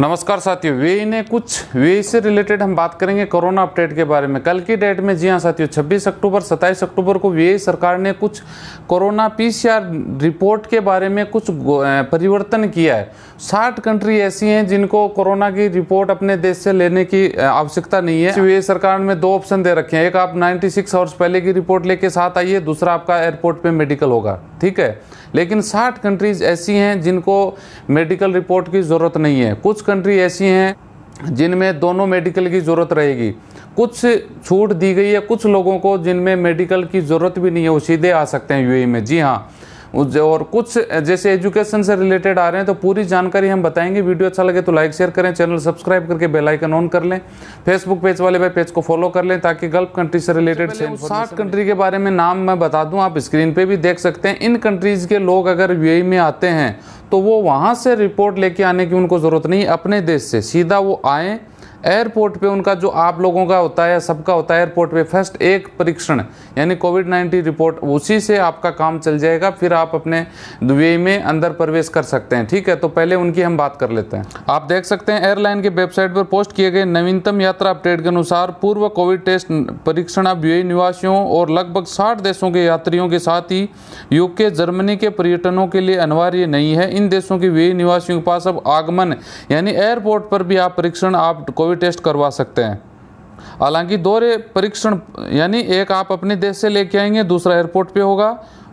नमस्कार साथियों वे ने कुछ वे से रिलेटेड हम बात करेंगे कोरोना अपडेट के बारे में कल की डेट में जी हाँ साथियों 26 अक्टूबर 27 अक्टूबर को वे सरकार ने कुछ कोरोना पीसीआर रिपोर्ट के बारे में कुछ परिवर्तन किया है 60 कंट्री ऐसी हैं जिनको कोरोना की रिपोर्ट अपने देश से लेने की आवश्यकता नहीं है वे सरकार ने दो ऑप्शन दे रखे हैं एक आप नाइन्टी आवर्स पहले की रिपोर्ट लेके साथ आइए दूसरा आपका एयरपोर्ट पर मेडिकल होगा ठीक है लेकिन 60 कंट्रीज़ ऐसी हैं जिनको मेडिकल रिपोर्ट की ज़रूरत नहीं है कुछ कंट्री ऐसी हैं जिनमें दोनों मेडिकल की ज़रूरत रहेगी कुछ छूट दी गई है कुछ लोगों को जिनमें मेडिकल की ज़रूरत भी नहीं है वो सीधे आ सकते हैं यूएई e में जी हाँ और कुछ जैसे एजुकेशन से रिलेटेड आ रहे हैं तो पूरी जानकारी हम बताएंगे वीडियो अच्छा लगे तो लाइक शेयर करें चैनल सब्सक्राइब करके बेलाइकन ऑन कर लें फेसबुक पेज वाले भाई पेज को फॉलो कर लें ताकि गल्फ कंट्री से रिलेटेड साठ कंट्री के बारे में नाम मैं बता दूँ आप स्क्रीन पर भी देख सकते हैं इन कंट्रीज़ के लोग अगर यू e में आते हैं तो वो वहाँ से रिपोर्ट लेके आने की उनको ज़रूरत नहीं अपने देश से सीधा वो आएँ एयरपोर्ट पे उनका जो आप लोगों का होता है सबका होता है एयरपोर्ट पे फर्स्ट एक परीक्षण यानी कोविड नाइन्टीन रिपोर्ट उसी से आपका काम चल जाएगा फिर आप अपने दुबे में अंदर प्रवेश कर सकते हैं ठीक है तो पहले उनकी हम बात कर लेते हैं आप देख सकते हैं एयरलाइन के वेबसाइट पर पोस्ट किए गए नवीनतम यात्रा अपडेट के अनुसार पूर्व कोविड टेस्ट परीक्षण अब यू निवासियों और लगभग साठ देशों के यात्रियों के साथ ही यूके जर्मनी के पर्यटनों के लिए अनिवार्य नहीं है इन देशों के व्यय निवासियों के पास अब आगमन यानी एयरपोर्ट पर भी आप परीक्षण आप कोविड टेस्ट करवा सकते हैं हालांकि दोहरे परीक्षण यानी एक आप अपने देश से लेके आएंगे दूसरा एयरपोर्ट पे होगा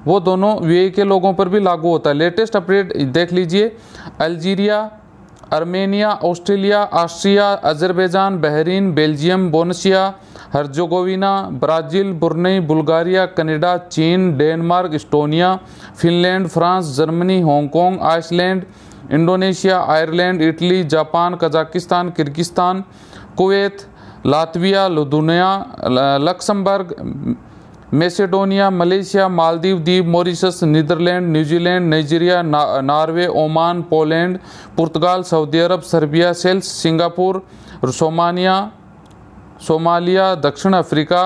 वो दोनों वी e के लोगों पर भी लागू होता है लेटेस्ट अपडेट देख लीजिए Algeria Armenia Australia Austria Azerbaijan Bahrain Belgium बोनसिया Herzegovina Brazil Brunei Bulgaria Canada चीन Denmark Estonia Finland France Germany Hong Kong Iceland Indonesia Ireland Italy जापान Kazakhstan Kyrgyzstan Kuwait Latvia Lithuania Luxembourg Macedonia Malaysia Maldives द्वीप Mauritius Netherlands New Zealand Nigeria ना, Norway Oman Poland पुर्तगाल Saudi Arab Serbia Seychelles Singapore सोमानिया Somalia दक्षिण Africa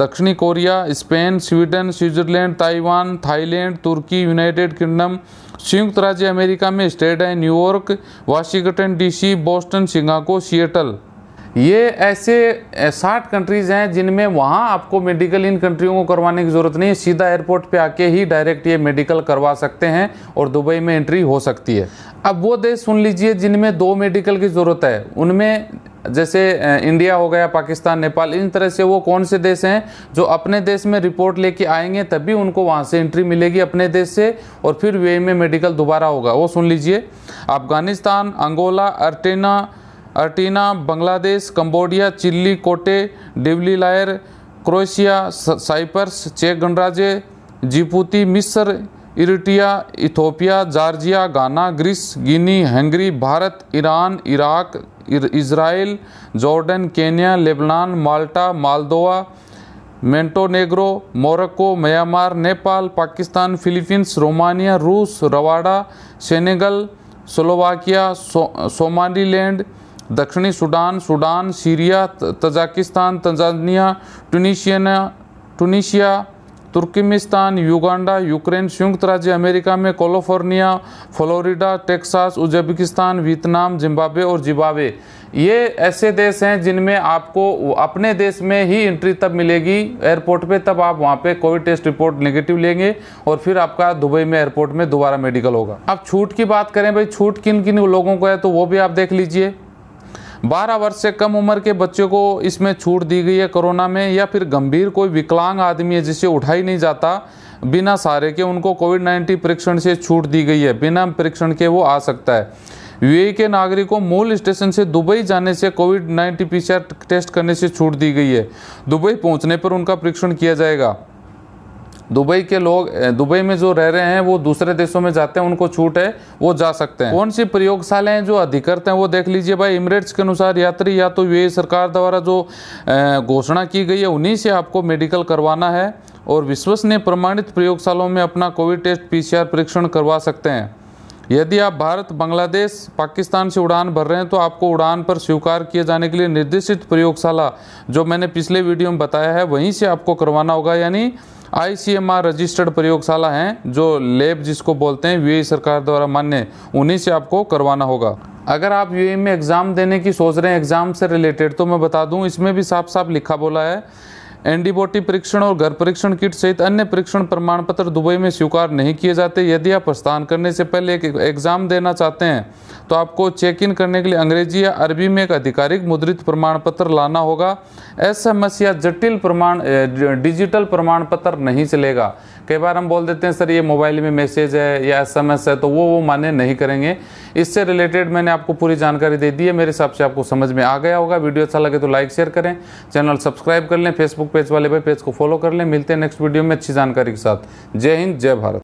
दक्षिणी Korea Spain Sweden Switzerland Taiwan Thailand तुर्की United Kingdom संयुक्त राज्य अमेरिका में state New York Washington D C Boston Singapore Seattle ये ऐसे साठ कंट्रीज़ हैं जिनमें वहाँ आपको मेडिकल इन कंट्रियों को करवाने की ज़रूरत नहीं है सीधा एयरपोर्ट पे आके ही डायरेक्ट ये मेडिकल करवा सकते हैं और दुबई में एंट्री हो सकती है अब वो देश सुन लीजिए जिनमें दो मेडिकल की ज़रूरत है उनमें जैसे इंडिया हो गया पाकिस्तान नेपाल इन तरह से वो कौन से देश हैं जो अपने देश में रिपोर्ट लेके आएंगे तभी उनको वहाँ से एंट्री मिलेगी अपने देश से और फिर वे में मेडिकल दोबारा होगा वो सुन लीजिए अफगानिस्तान अंगोला अर्टेना अर्टीना बांग्लादेश कंबोडिया चिल्ली कोटे डिवली लायर क्रोएशिया साइप्रस चेक गणराज्य जिपुती मिस्र Eritrea Ethiopia Georgia Ghana Greece Guinea Hungary Bharat Iran Iraq Israel Jordan Kenya Lebanon Malta Moldova Montenegro Morocco Myanmar Nepal Pakistan Philippines Romania रूस रवाड़ा सेनेगल स्लोवाकिया सो, सोमालीलैंड दक्षिणी Sudan Sudan Syria Tajikistan Tanzania Tunisia Tunisia Turkmenistan Uganda Ukraine संयुक्त राज्य America में California Florida Texas Uzbekistan Vietnam Zimbabwe और Zimbabwe ये ऐसे देश हैं जिनमें आपको अपने देश में ही एंट्री तब मिलेगी एयरपोर्ट पे तब आप वहाँ पे कोविड टेस्ट रिपोर्ट नेगेटिव लेंगे और फिर आपका दुबई में एयरपोर्ट में दोबारा मेडिकल होगा अब छूट की बात करें भाई छूट किन किन लोगों को है तो वो भी आप देख लीजिए 12 वर्ष से कम उम्र के बच्चों को इसमें छूट दी गई है कोरोना में या फिर गंभीर कोई विकलांग आदमी है जिसे उठा ही नहीं जाता बिना सारे के उनको कोविड नाइन्टीन परीक्षण से छूट दी गई है बिना परीक्षण के वो आ सकता है यूएई के नागरिकों मूल स्टेशन से दुबई जाने से कोविड नाइन्टीन पीसीआर टेस्ट करने से छूट दी गई है दुबई पहुंचने पर उनका परीक्षण किया जाएगा दुबई के लोग दुबई में जो रह रहे हैं वो दूसरे देशों में जाते हैं उनको छूट है वो जा सकते हैं कौन सी प्रयोगशालाएं हैं जो अधिकृत हैं वो देख लीजिए भाई इमरेट्स के अनुसार यात्री या तो यू सरकार द्वारा जो घोषणा की गई है उन्हीं से आपको मेडिकल करवाना है और विश्वसनीय प्रमाणित प्रयोगशालाओं में अपना कोविड टेस्ट पी परीक्षण करवा सकते हैं यदि आप भारत बांग्लादेश पाकिस्तान से उड़ान भर रहे हैं तो आपको उड़ान पर स्वीकार किए जाने के लिए निर्देशित प्रयोगशाला जो मैंने पिछले वीडियो में बताया है वहीं से आपको करवाना होगा यानी आईसीएमआर रजिस्टर्ड प्रयोगशाला हैं जो लेब जिसको बोलते हैं यूएई सरकार द्वारा मान्य उन्हीं से आपको करवाना होगा अगर आप यूएई में एग्ज़ाम देने की सोच रहे हैं एग्ज़ाम से रिलेटेड तो मैं बता दूं इसमें भी साफ साफ लिखा बोला है एंटीबॉडी परीक्षण और घर परीक्षण किट सहित अन्य परीक्षण प्रमाण पत्र दुबई में स्वीकार नहीं किए जाते यदि आप प्रस्थान करने से पहले एक एग्ज़ाम देना चाहते हैं तो आपको चेक इन करने के लिए अंग्रेजी या अरबी में एक आधिकारिक मुद्रित प्रमाण पत्र लाना होगा एस या जटिल प्रमाण डिजिटल प्रमाण पत्र नहीं चलेगा कई बार हम बोल देते हैं सर ये मोबाइल में मैसेज है या एसएमएस है तो वो वो मान्य नहीं करेंगे इससे रिलेटेड मैंने आपको पूरी जानकारी दे दी है मेरे हिसाब से आपको समझ में आ गया होगा वीडियो अच्छा लगे तो लाइक शेयर करें चैनल सब्सक्राइब कर लें फेसबुक पेज वाले भाई पेज को फॉलो कर लें मिलते हैं नेक्स्ट वीडियो में अच्छी जानकारी के साथ जय हिंद जय भारत